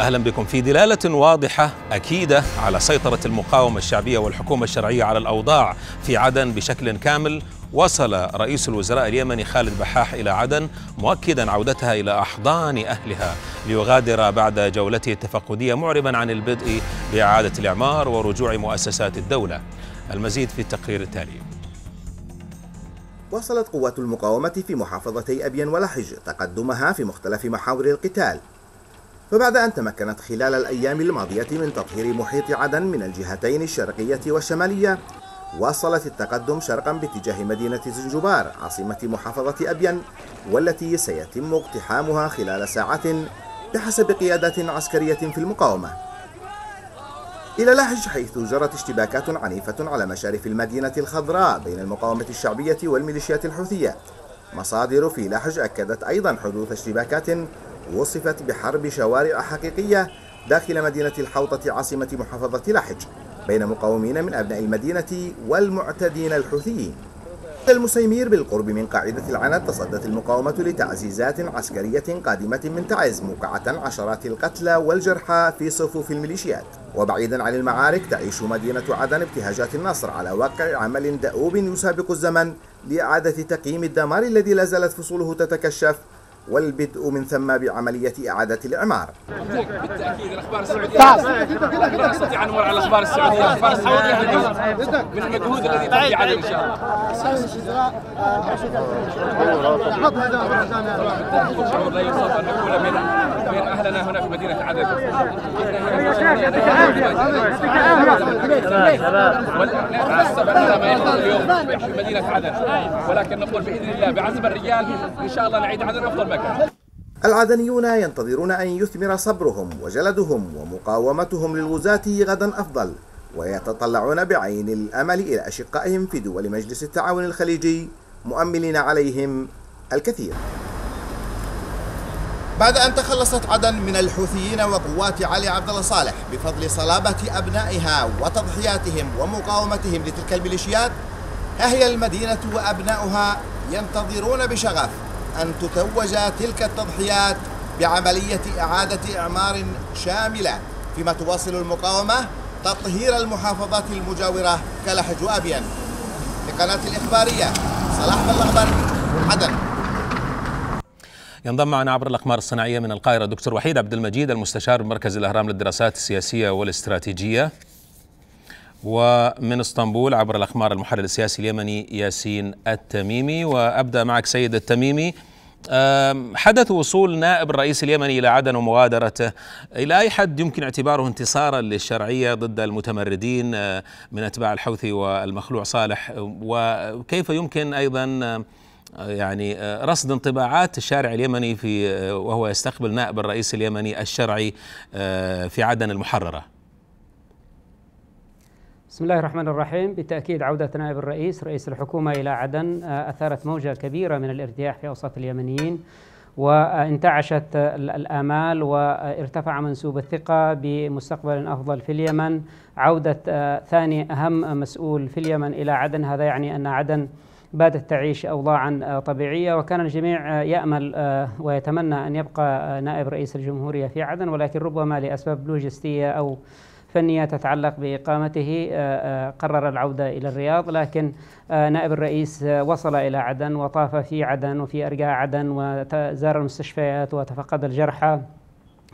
أهلا بكم في دلالة واضحة أكيدة على سيطرة المقاومة الشعبية والحكومة الشرعية على الأوضاع في عدن بشكل كامل وصل رئيس الوزراء اليمني خالد بحاح إلى عدن مؤكدا عودتها إلى أحضان أهلها ليغادر بعد جولته التفقدية معربا عن البدء بإعادة الإعمار ورجوع مؤسسات الدولة المزيد في التقرير التالي وصلت قوات المقاومة في محافظتي أبين ولحج تقدمها في مختلف محاور القتال فبعد أن تمكنت خلال الأيام الماضية من تطهير محيط عدن من الجهتين الشرقية والشمالية واصلت التقدم شرقا باتجاه مدينة زنجبار عاصمة محافظة أبين والتي سيتم اقتحامها خلال ساعات بحسب قيادات عسكرية في المقاومة إلى لحج حيث جرت اشتباكات عنيفة على مشارف المدينة الخضراء بين المقاومة الشعبية والميليشيات الحوثية مصادر في لحج أكدت أيضا حدوث اشتباكات وصفت بحرب شوارع حقيقية داخل مدينة الحوطة عاصمة محافظة لحج بين مقاومين من أبناء المدينة والمعتدين الحوثيين المسيمير بالقرب من قاعدة العنت تصدت المقاومة لتعزيزات عسكرية قادمة من تعز موقعة عشرات القتلى والجرحى في صفوف الميليشيات وبعيدا عن المعارك تعيش مدينة عدن ابتهاجات النصر على واقع عمل دؤوب يسابق الزمن لإعادة تقييم الدمار الذي لا زالت فصوله تتكشف والبدء من ثم بعملية إعادة الإعمار بالتأكيد الأخبار السعودية لا نستطيع أن نمر على الأخبار السعودية الأخبار السعودية من المجهود الذي تبقي عليه إن شاء الله شعور لا يوصف أن نكون من من أهلنا هنا في مدينة عدن وللأسف على ما يحدث اليوم في مدينة عدن ولكن نقول بإذن الله بعزم الرجال إن شاء الله نعيد عدن أفضل مكان العدنيون ينتظرون أن يثمر صبرهم وجلدهم ومقاومتهم للغزاة غدا أفضل ويتطلعون بعين الأمل إلى أشقائهم في دول مجلس التعاون الخليجي مؤملين عليهم الكثير بعد أن تخلصت عدن من الحوثيين وقوات علي عبد الله صالح بفضل صلابة أبنائها وتضحياتهم ومقاومتهم لتلك الميليشيات ها هي المدينة وأبناؤها ينتظرون بشغف أن تتوج تلك التضحيات بعملية إعادة إعمار شاملة فيما تواصل المقاومة تطهير المحافظات المجاورة كلحج وأبين لقناة الإخبارية صلاح بلغبر عدن ينضم معنا عبر الاقمار الصناعيه من القاهره دكتور وحيد عبد المجيد المستشار بمركز الاهرام للدراسات السياسيه والاستراتيجيه ومن اسطنبول عبر الاقمار المحلل السياسي اليمني ياسين التميمي وابدا معك سيد التميمي حدث وصول نائب الرئيس اليمني إلى عدن ومغادرته إلى أي حد يمكن اعتباره انتصارا للشرعية ضد المتمردين أه، من أتباع الحوثي والمخلوع صالح وكيف يمكن أيضا أه، يعني أه، رصد انطباعات الشارع اليمني في وهو يستقبل نائب الرئيس اليمني الشرعي في عدن المحرره بسم الله الرحمن الرحيم بالتأكيد عودة نائب الرئيس رئيس الحكومة إلى عدن آه، أثارت موجة كبيرة من الارتياح في أوساط اليمنيين وانتعشت الآمال وارتفع منسوب الثقة بمستقبل أفضل في اليمن عودة آه، ثاني أهم مسؤول في اليمن إلى عدن هذا يعني أن عدن باتت تعيش أوضاعا آه، طبيعية وكان الجميع يأمل ويتمنى أن يبقى نائب رئيس الجمهورية في عدن ولكن ربما لأسباب لوجستية أو فنية تتعلق بإقامته آه، آه، قرر العودة إلى الرياض لكن آه، نائب الرئيس وصل إلى عدن وطاف في عدن وفي أرجاء عدن وزار المستشفيات وتفقد الجرحى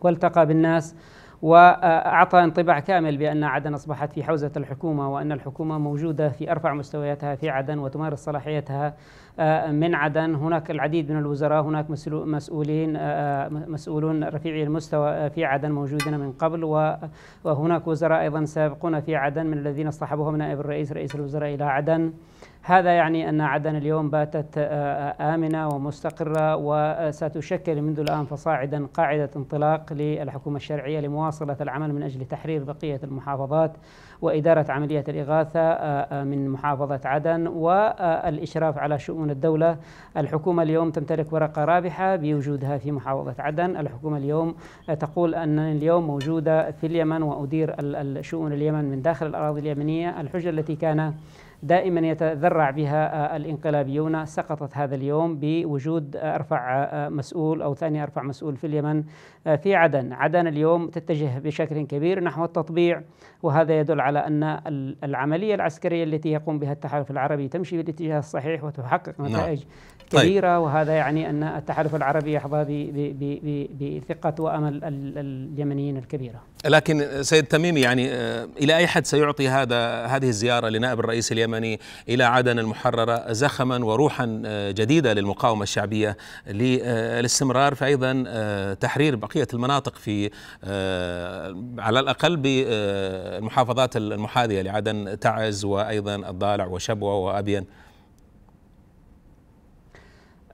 والتقى بالناس وأعطى انطباع كامل بأن عدن أصبحت في حوزة الحكومة وأن الحكومة موجودة في أرفع مستوياتها في عدن وتمارس صلاحيتها آه، من عدن هناك العديد من الوزراء هناك مسؤولين آه، آه، مسؤولون رفيعي المستوى في عدن موجودين من قبل وهناك وزراء أيضا سابقون في عدن من الذين اصطحبهم نائب الرئيس رئيس الوزراء إلى عدن هذا يعني أن عدن اليوم باتت آه، آه، آمنة ومستقرة وستشكل منذ الآن فصاعدا قاعدة انطلاق للحكومة الشرعية لمواصلة العمل من أجل تحرير بقية المحافظات وإدارة عملية الإغاثة آه، آه، من محافظة عدن والإشراف على شؤون الدولة الحكومة اليوم تمتلك ورقة رابحة بوجودها في محافظة عدن الحكومة اليوم آه، تقول أن اليوم موجودة في اليمن وأدير شؤون اليمن من داخل الأراضي اليمنية الحجة التي كان دائما يتذرع بها الانقلابيون سقطت هذا اليوم بوجود ارفع مسؤول او ثاني ارفع مسؤول في اليمن في عدن، عدن اليوم تتجه بشكل كبير نحو التطبيع وهذا يدل على على أن العملية العسكرية التي يقوم بها التحالف العربي تمشي بالاتجاه الصحيح وتحقق نعم. نتائج طيب. كبيرة طيب. وهذا يعني أن التحالف العربي يحظى بثقة وأمل اليمنيين الكبيرة لكن سيد تميمي يعني آه، إلى أي حد سيعطي هذا هذه الزيارة لنائب الرئيس اليمني إلى عدن المحررة زخما وروحا آه، جديدة للمقاومة الشعبية للاستمرار آه، في أيضا تحرير بقية المناطق في على الأقل بالمحافظات المحاذية لعدن تعز وأيضا الضالع وشبوة وأبين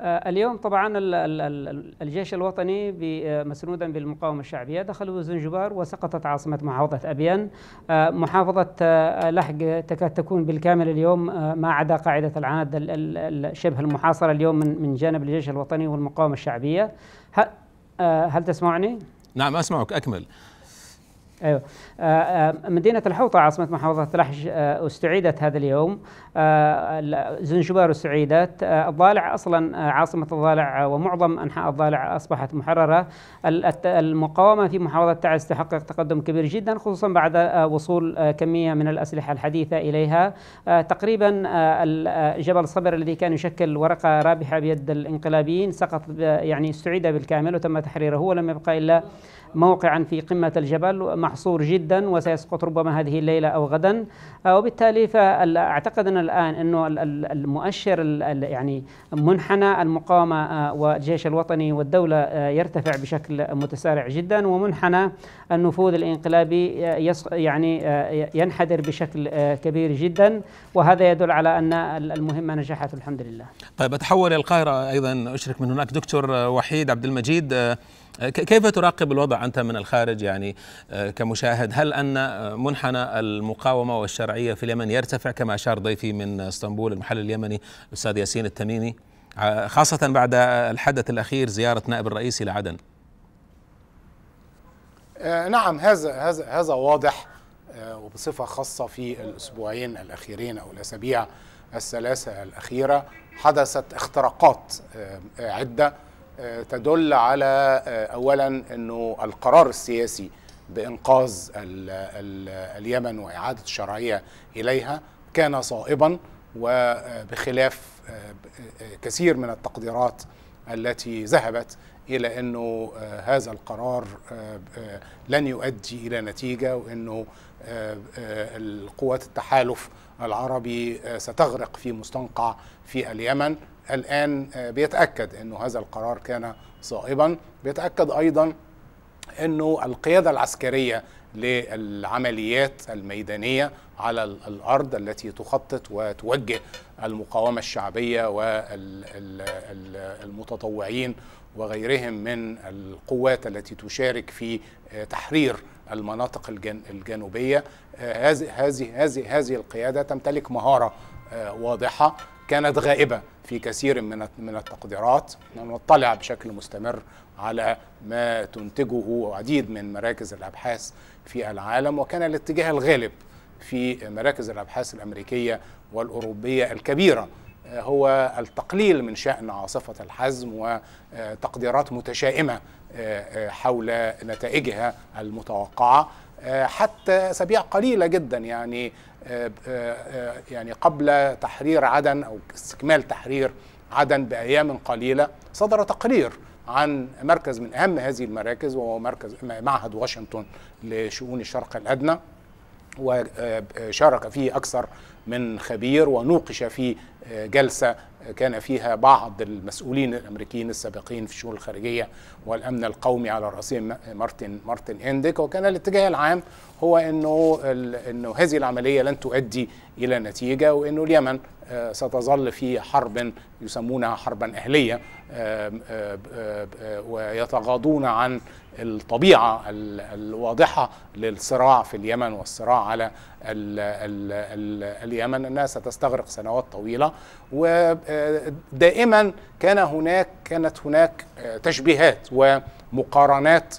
آه، اليوم طبعا الجيش الوطني آه، مسنودا بالمقاومة الشعبية دخلوا زنجبار وسقطت عاصمة محافظة أبيان آه، محافظة لحق تكاد تكون بالكامل اليوم ما عدا قاعدة العناد شبه المحاصرة اليوم من جانب الجيش الوطني والمقاومة الشعبية هل تسمعني؟ نعم أسمعك أكمل ايوه آه، آه، مدينة الحوطة عاصمة محافظة لحج آه، استعيدت هذا اليوم زنجبار استعيدت الضالع اصلا عاصمة الضالع ومعظم انحاء الضالع اصبحت محررة المقاومة في محافظة تعز تحقق تقدم كبير جدا خصوصا بعد وصول كمية من الاسلحة الحديثة اليها تقريبا جبل صبر الذي كان يشكل ورقة رابحة بيد الانقلابيين سقط يعني استعيد بالكامل وتم تحريره ولم يبقى الا موقعا في قمة الجبل محصور جدا وسيسقط ربما هذه الليلة أو غدا آه، وبالتالي فأعتقد أن الآن أنه المؤشر يعني منحنى المقاومة آه، والجيش الوطني والدولة آه، يرتفع بشكل متسارع جدا ومنحنى النفوذ الانقلابي يعني ينحدر بشكل كبير جدا وهذا يدل على أن المهمة نجحت الحمد لله طيب أتحول إلى القاهرة أيضا أشرك من هناك دكتور وحيد عبد المجيد كيف تراقب الوضع أنت من الخارج يعني آه، كمشاهد هل أن آه، منحنى المقاومة والشرعية في اليمن يرتفع كما أشار ضيفي من اسطنبول المحلل اليمني الأستاذ ياسين التميمي آه، خاصة بعد الحدث الأخير زيارة نائب الرئيس إلى عدن نعم هذا هذا هذا واضح وبصفة خاصة في الأسبوعين الأخيرين أو الأسابيع الثلاثة الأخيرة حدثت اختراقات عدة آه، تدل على آه، اولا انه القرار السياسي بانقاذ الـ الـ اليمن واعاده الشرعيه اليها كان صائبا وبخلاف آه، كثير من التقديرات التي ذهبت الى انه هذا القرار لن يؤدي الى نتيجه وانه القوات التحالف العربي ستغرق في مستنقع في اليمن الآن آه، بيتأكد أنه هذا القرار كان صائبا بيتأكد أيضا أنه القيادة العسكرية للعمليات الميدانية على الأرض التي تخطط وتوجه المقاومة الشعبية والمتطوعين وغيرهم من القوات التي تشارك في آه، تحرير المناطق الجنوبية آه، هذه هذه هذه القيادة تمتلك مهارة واضحة كانت غائبة في كثير من من التقديرات نطلع بشكل مستمر على ما تنتجه عديد من مراكز الأبحاث في العالم وكان الاتجاه الغالب في مراكز الأبحاث الأمريكية والأوروبية الكبيرة آه، هو التقليل من شأن عاصفة الحزم وتقديرات آه، متشائمة آه، حول نتائجها المتوقعة حتى أسابيع قليلة جدا يعني آه، آه، آه، يعني قبل تحرير عدن أو استكمال تحرير عدن بأيام قليلة صدر تقرير عن مركز من أهم هذه المراكز وهو مركز معهد واشنطن لشؤون الشرق الأدنى وشارك فيه أكثر من خبير ونوقش في جلسة كان فيها بعض المسؤولين الامريكيين السابقين في الشؤون الخارجيه والامن القومي على راسهم مارتن مارتن هندك وكان الاتجاه العام هو انه انه هذه العمليه لن تؤدي الى نتيجه وانه اليمن آه، ستظل في حرب يسمونها حربا أهلية ويتغاضون عن الطبيعة الواضحة للصراع في اليمن والصراع على اليمن أنها ستستغرق سنوات طويلة ودائما آه، كان هناك كانت هناك آه، تشبيهات ومقارنات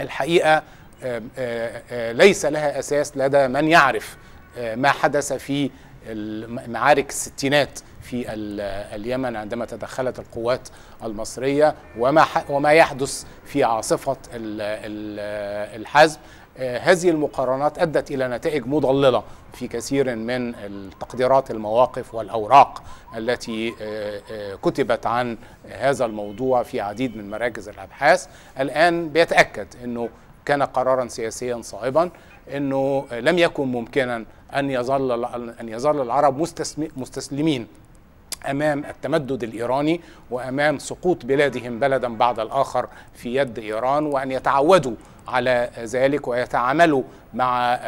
الحقيقة ليس لها أساس لدى من يعرف ما حدث في معارك الستينات في اليمن عندما تدخلت القوات المصرية وما, وما يحدث في عاصفة الحزم آه، هذه المقارنات أدت إلى نتائج مضللة في كثير من التقديرات المواقف والأوراق التي آه، آه، كتبت عن هذا الموضوع في عديد من مراكز الأبحاث الآن بيتأكد أنه كان قرارا سياسيا صائبا انه لم يكن ممكنا ان يظل ان يظل العرب مستسلمين امام التمدد الايراني وامام سقوط بلادهم بلدا بعد الاخر في يد ايران وان يتعودوا على ذلك ويتعاملوا مع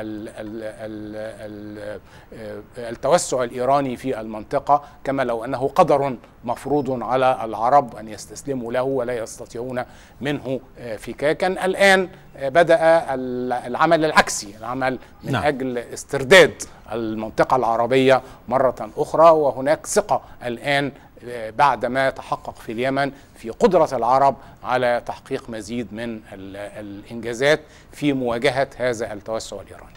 التوسع الإيراني في المنطقة كما لو أنه قدر مفروض على العرب أن يستسلموا له ولا يستطيعون منه آه، فكاكا الآن آه، بدأ العمل العكسي العمل من نعم. أجل استرداد المنطقة العربية مرة أخرى وهناك ثقة الآن بعد ما تحقق في اليمن في قدرة العرب على تحقيق مزيد من الإنجازات في مواجهة هذا التوسع الإيراني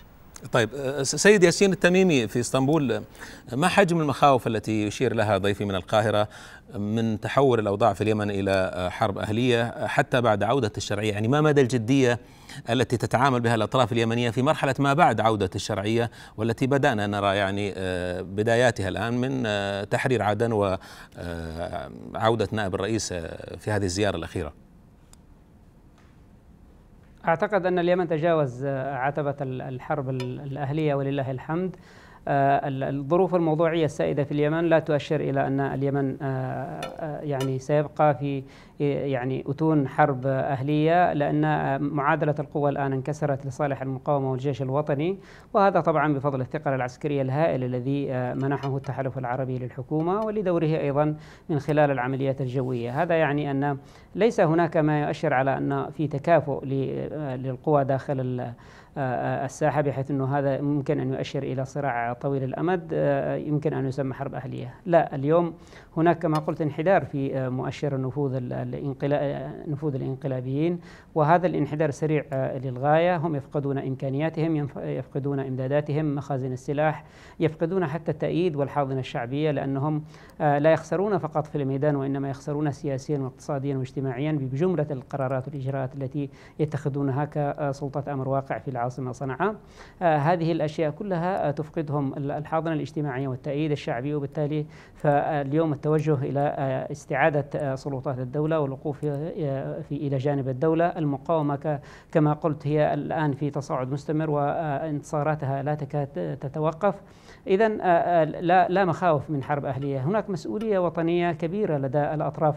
طيب أه، سيد ياسين التميمي في اسطنبول ما حجم المخاوف التي يشير لها ضيفي من القاهرة من تحول الأوضاع في اليمن إلى أه، حرب أهلية أه، حتى بعد عودة الشرعية يعني ما مدى الجدية التي تتعامل بها الأطراف اليمنية في مرحلة ما بعد عودة الشرعية والتي بدأنا نرى يعني بداياتها الآن من تحرير عدن وعودة نائب الرئيس في هذه الزيارة الأخيرة أعتقد أن اليمن تجاوز آه، عتبة الحرب الأهلية ولله الحمد آه، الظروف الموضوعية السائدة في اليمن لا تؤشر إلى أن اليمن آه، يعني سيبقى في يعني أتون حرب أهلية لأن معادلة القوى الآن انكسرت لصالح المقاومة والجيش الوطني وهذا طبعا بفضل الثقل العسكرية الهائل الذي آه، منحه التحالف العربي للحكومة ولدوره أيضا من خلال العمليات الجوية هذا يعني أن ليس هناك ما يؤشر على أن في تكافؤ آه، للقوى داخل آه، الساحة بحيث أنه هذا ممكن أن يؤشر إلى صراع طويل الأمد يمكن أن يسمى حرب أهلية لا اليوم هناك كما قلت انحدار في مؤشر النفوذ نفوذ الانقلابيين وهذا الانحدار سريع آه، للغاية هم يفقدون إمكانياتهم يفقدون إمداداتهم مخازن السلاح يفقدون حتى التأييد والحاضنة الشعبية لأنهم آه، لا يخسرون فقط في الميدان وإنما يخسرون سياسيا واقتصاديا واجتماعيا بجملة القرارات والإجراءات التي يتخذونها كسلطة آه، أمر واقع في العاصمة صنعاء هذه الأشياء كلها تفقدهم الحاضنة الاجتماعية والتأييد الشعبي وبالتالي فاليوم التوجه إلى استعادة سلطات الدولة والوقوف في إلى جانب الدولة المقاومة كما قلت هي الآن في تصاعد مستمر وانتصاراتها لا تكاد تتوقف إذا لا مخاوف من حرب أهلية هناك مسؤولية وطنية كبيرة لدى الأطراف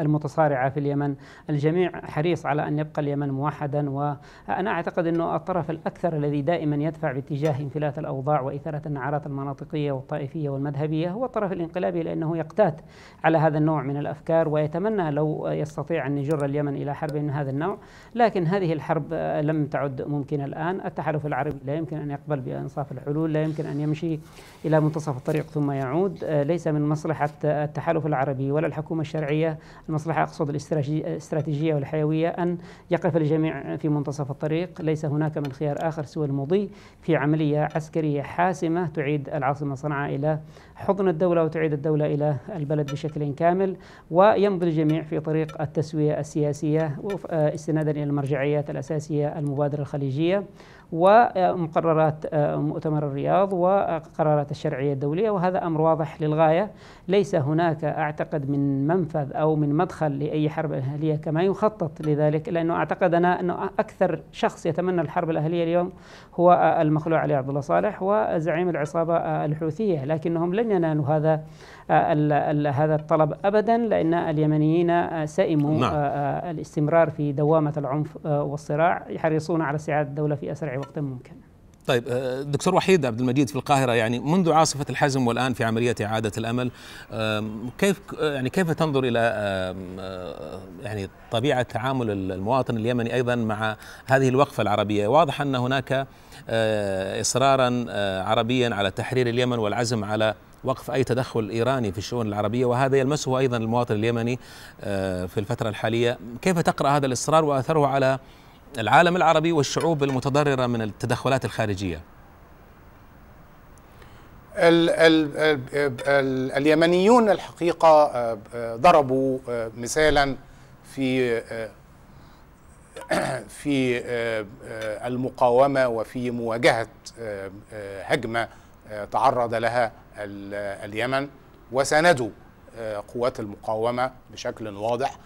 المتصارعه في اليمن، الجميع حريص على ان يبقى اليمن موحدا وانا اعتقد انه الطرف الاكثر الذي دائما يدفع باتجاه انفلات الاوضاع واثاره النعرات المناطقيه والطائفيه والمذهبيه هو الطرف الانقلابي لانه يقتات على هذا النوع من الافكار ويتمنى لو يستطيع ان يجر اليمن الى حرب من هذا النوع، لكن هذه الحرب لم تعد ممكنه الان، التحالف العربي لا يمكن ان يقبل بانصاف الحلول، لا يمكن ان يمشي الى منتصف الطريق ثم يعود، ليس من مصلحه التحالف العربي ولا الحكومه الشرعيه المصلحة أقصد الاستراتيجية والحيوية أن يقف الجميع في منتصف الطريق ليس هناك من خيار آخر سوى المضي في عملية عسكرية حاسمة تعيد العاصمة صنعاء إلى حضن الدولة وتعيد الدولة إلى البلد بشكل كامل ويمضي الجميع في طريق التسوية السياسية آه، استنادا إلى المرجعيات الأساسية المبادرة الخليجية ومقررات آه، مؤتمر الرياض وقرارات الشرعية الدولية وهذا أمر واضح للغاية ليس هناك أعتقد من منفذ أو من مدخل لأي حرب أهلية كما يخطط لذلك لأنه أعتقد أنا أنه أكثر شخص يتمنى الحرب الأهلية اليوم هو آه، المخلوع علي عبد الله صالح وزعيم العصابة آه، الحوثية لكنهم لن ينالوا هذا هذا الطلب ابدا لان اليمنيين سئموا نعم. الاستمرار في دوامه العنف والصراع يحرصون على استعاده الدوله في اسرع وقت ممكن طيب آه، دكتور وحيد عبد المجيد في القاهرة يعني منذ عاصفة الحزم والآن في عملية إعادة الأمل كيف يعني كيف تنظر إلى آه، يعني طبيعة تعامل المواطن اليمني أيضا مع هذه الوقفة العربية واضح أن هناك آه، إصرارا عربيا على تحرير اليمن والعزم على وقف أي تدخل إيراني في الشؤون العربية وهذا يلمسه أيضا المواطن اليمني في الفترة الحالية كيف تقرأ هذا الإصرار وأثره على العالم العربي والشعوب المتضررة من التدخلات الخارجية ال ال الـ اليمنيون الحقيقة آه، آه، ضربوا آه، مثالا في في المقاومة وفي مواجهة هجمة تعرض لها اليمن وساندوا قوات المقاومة بشكل واضح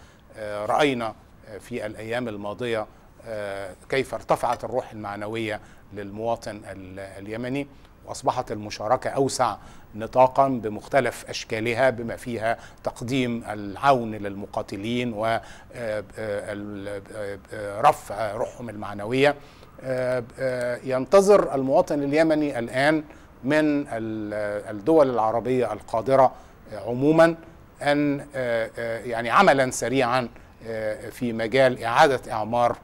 رأينا في الأيام الماضية آه، كيف ارتفعت الروح المعنوية للمواطن اليمني واصبحت المشاركه اوسع نطاقا بمختلف اشكالها بما فيها تقديم العون للمقاتلين ورفع آه، آه، روحهم المعنويه ينتظر المواطن اليمني الان من الدول العربيه القادره عموما ان يعني عملا سريعا في مجال اعاده اعمار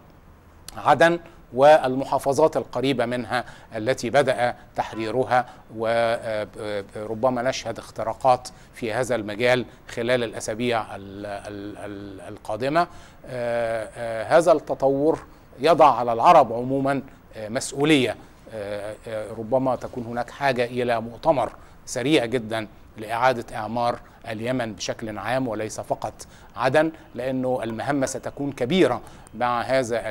عدن والمحافظات القريبة منها التي بدأ تحريرها وربما آه، آه، نشهد اختراقات في هذا المجال خلال الأسابيع القادمة آه، هذا التطور يضع على العرب عموما مسؤولية ربما تكون هناك حاجة إلى مؤتمر سريع جدا لإعادة إعمار اليمن بشكل عام وليس فقط عدن لأنه المهمة ستكون كبيرة مع هذا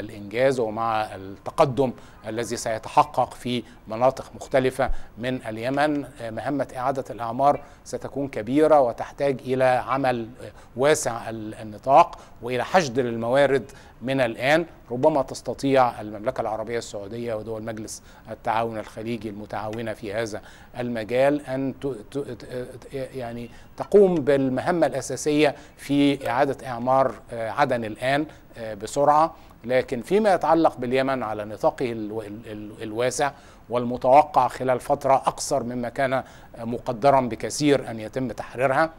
الإنجاز ومع التقدم الذي سيتحقق في مناطق مختلفة من اليمن مهمة إعادة الأعمار ستكون كبيرة وتحتاج إلى عمل واسع النطاق وإلى حشد الموارد من الآن ربما تستطيع المملكة العربية السعودية ودول مجلس التعاون الخليجي المتعاونة في هذا المجال أن يعني تقوم بالمهمة الأساسية في إعادة إعمار آه، عدن الآن آه، بسرعة لكن فيما يتعلق باليمن على نطاقه الواسع والمتوقع خلال فترة أقصر مما كان آه، مقدرا بكثير أن يتم تحريرها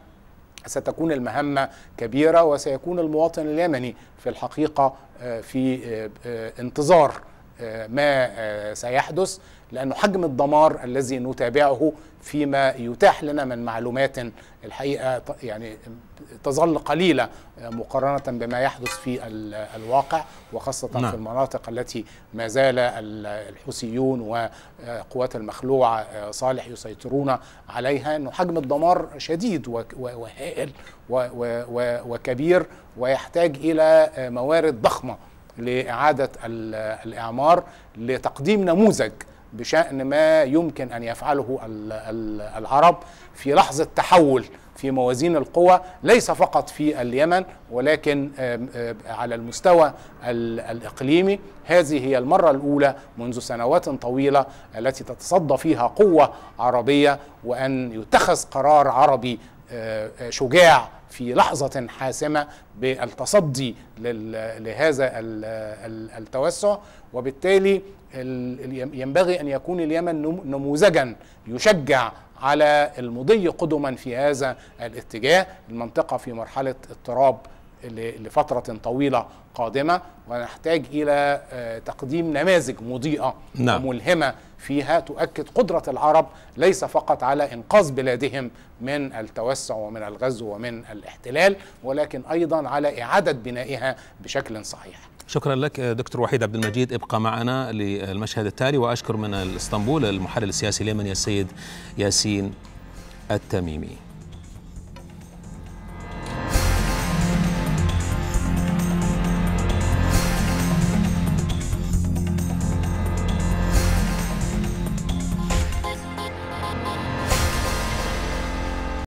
ستكون المهمة كبيرة وسيكون المواطن اليمني في الحقيقة في انتظار ما سيحدث لأنه حجم الدمار الذي نتابعه فيما يتاح لنا من معلومات الحقيقة يعني تظل قليلة مقارنة بما يحدث في الواقع وخاصة نعم. في المناطق التي ما زال الحوثيون وقوات المخلوع آه، صالح يسيطرون عليها أنه حجم الدمار شديد وهائل وكبير ويحتاج إلى آه، موارد ضخمة لإعادة الإعمار لتقديم نموذج بشان ما يمكن ان يفعله العرب في لحظه تحول في موازين القوى ليس فقط في اليمن ولكن على المستوى الاقليمي هذه هي المره الاولى منذ سنوات طويله التي تتصدى فيها قوه عربيه وان يتخذ قرار عربي آه، آه، شجاع في لحظة حاسمة بالتصدي لهذا التوسع وبالتالي ينبغي أن يكون اليمن نموذجا يشجع على المضي قدما في هذا الاتجاه المنطقة في مرحلة اضطراب لفترة طويلة قادمة ونحتاج إلى آه، تقديم نماذج مضيئة نعم. وملهمة فيها تؤكد قدرة العرب ليس فقط على إنقاذ بلادهم من التوسع ومن الغزو ومن الاحتلال ولكن أيضا على إعادة بنائها بشكل صحيح شكرا لك دكتور وحيد عبد المجيد ابقى معنا للمشهد التالي وأشكر من اسطنبول المحلل السياسي اليمني السيد ياسين التميمي